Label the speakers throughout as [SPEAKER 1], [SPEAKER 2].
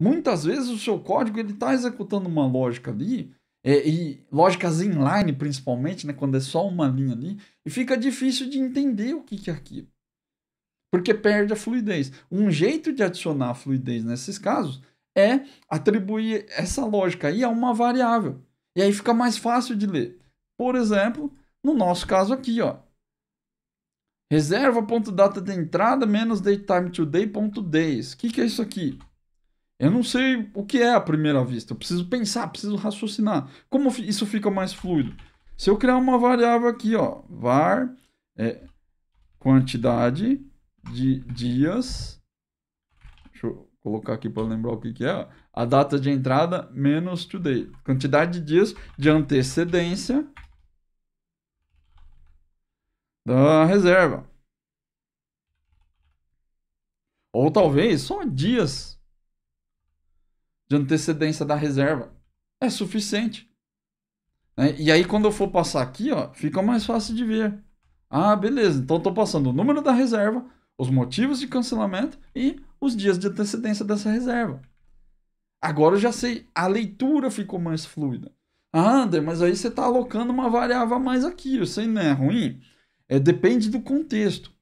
[SPEAKER 1] Muitas vezes o seu código ele está executando uma lógica ali, é, e lógicas inline principalmente, né, quando é só uma linha ali, e fica difícil de entender o que, que é aquilo. Porque perde a fluidez. Um jeito de adicionar fluidez nesses casos é atribuir essa lógica aí a uma variável. E aí fica mais fácil de ler. Por exemplo, no nosso caso aqui, ó. data de entrada menos ponto days O que, que é isso aqui? Eu não sei o que é à primeira vista. Eu preciso pensar, preciso raciocinar. Como isso fica mais fluido? Se eu criar uma variável aqui, ó, var é quantidade de dias. Deixa eu colocar aqui para lembrar o que, que é. Ó, a data de entrada menos today. Quantidade de dias de antecedência da reserva. Ou talvez só dias de antecedência da reserva é suficiente. Né? E aí, quando eu for passar aqui, ó, fica mais fácil de ver. Ah, beleza. Então, estou passando o número da reserva, os motivos de cancelamento e os dias de antecedência dessa reserva. Agora eu já sei. A leitura ficou mais fluida. Ah, Ander, mas aí você está alocando uma variável a mais aqui. Isso aí não é ruim? É, depende do contexto.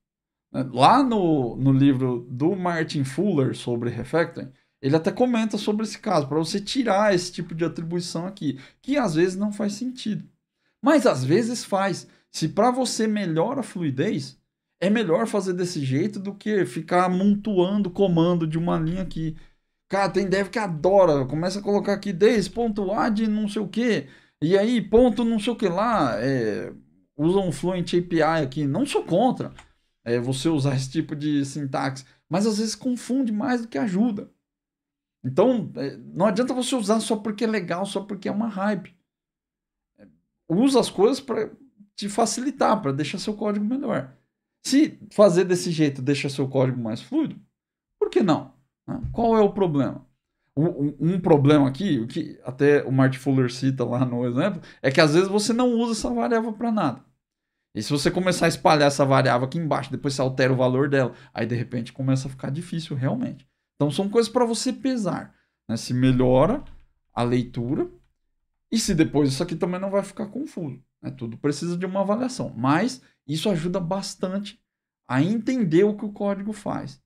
[SPEAKER 1] Né? Lá no, no livro do Martin Fuller sobre refactoring, ele até comenta sobre esse caso, para você tirar esse tipo de atribuição aqui, que às vezes não faz sentido. Mas às vezes faz. Se para você melhora a fluidez, é melhor fazer desse jeito do que ficar amontoando comando de uma linha aqui. Cara, tem dev que adora, começa a colocar aqui 10 ponto ad não sei o que, e aí ponto não sei o que lá, é, um Fluent API aqui, não sou contra é, você usar esse tipo de sintaxe, mas às vezes confunde mais do que ajuda. Então, eh, não adianta você usar só porque é legal, só porque é uma hype. Usa as coisas para te facilitar, para deixar seu código melhor. Se fazer desse jeito deixa seu código mais fluido, por que não? Né? Qual é o problema? Um, problema aqui, o que até o Martin Fuller cita lá no exemplo, é que às vezes você não usa essa variável para nada. E se você começar a espalhar essa variável aqui embaixo, depois você altera o valor dela, aí de repente começa a ficar difícil realmente. Então são coisas para você pesar. Né? Se melhora a leitura e se depois isso aqui também não vai ficar confuso. Né? Tudo precisa de uma avaliação. Mas isso ajuda bastante a entender o que o código faz.